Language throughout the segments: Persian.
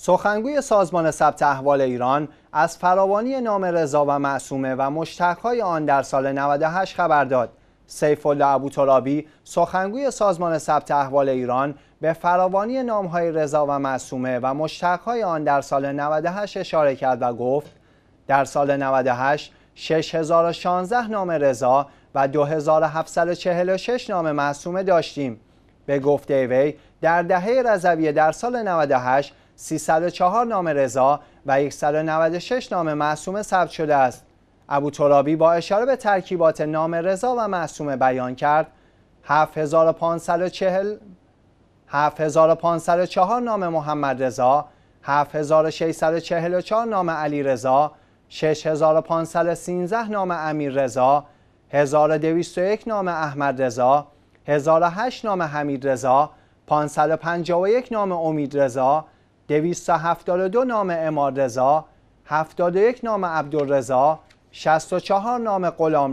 سخنگوی سازمان ثبت احوال ایران از فراوانی نام رضا و معصومه و مشتقهای آن در سال 98 خبر داد. سیف الله ترابی سخنگوی سازمان ثبت احوال ایران به فراوانی نامهای رضا و معصومه و مشتقهای آن در سال 98 اشاره کرد و گفت در سال 98 6016 نام رضا و 2746 نام معصومه داشتیم. به گفته وی در دهه رضویه در سال 98 304 نام رضا و 196 نام معصومه ثبت شده است. ابو ترابی با اشاره به ترکیبات نام رضا و معصومه بیان کرد 7540 7504 نام محمد رضا 7644 نام علی رضا 6513 نام امیر رضا 1201 نام احمد رضا 1008 نام حمید رضا 551 نام امید رضا 272 نام امار رضا 71 نام عبدالرزا، 64 نام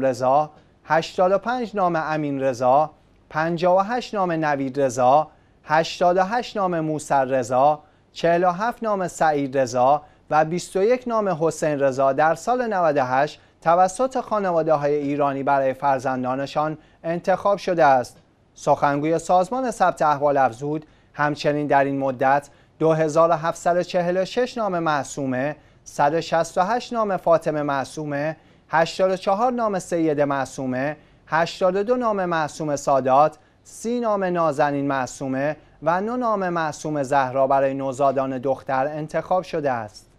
رضا، 85 نام امین رضا 58 نام نوید رضا 88 نام موسر رضا 47 نام سعید رضا و 21 نام حسین رضا در سال 98 توسط خانواده های ایرانی برای فرزندانشان انتخاب شده است. سخنگوی سازمان ثبت احوال افزود همچنین در این مدت 2746 نام معصومه 168 نام فاطمه معصومه 84 نام سید معصومه 82 نام معصومه سادات 30 نام نازنین معصومه و 9 نام معصومه زهرا برای نوزادان دختر انتخاب شده است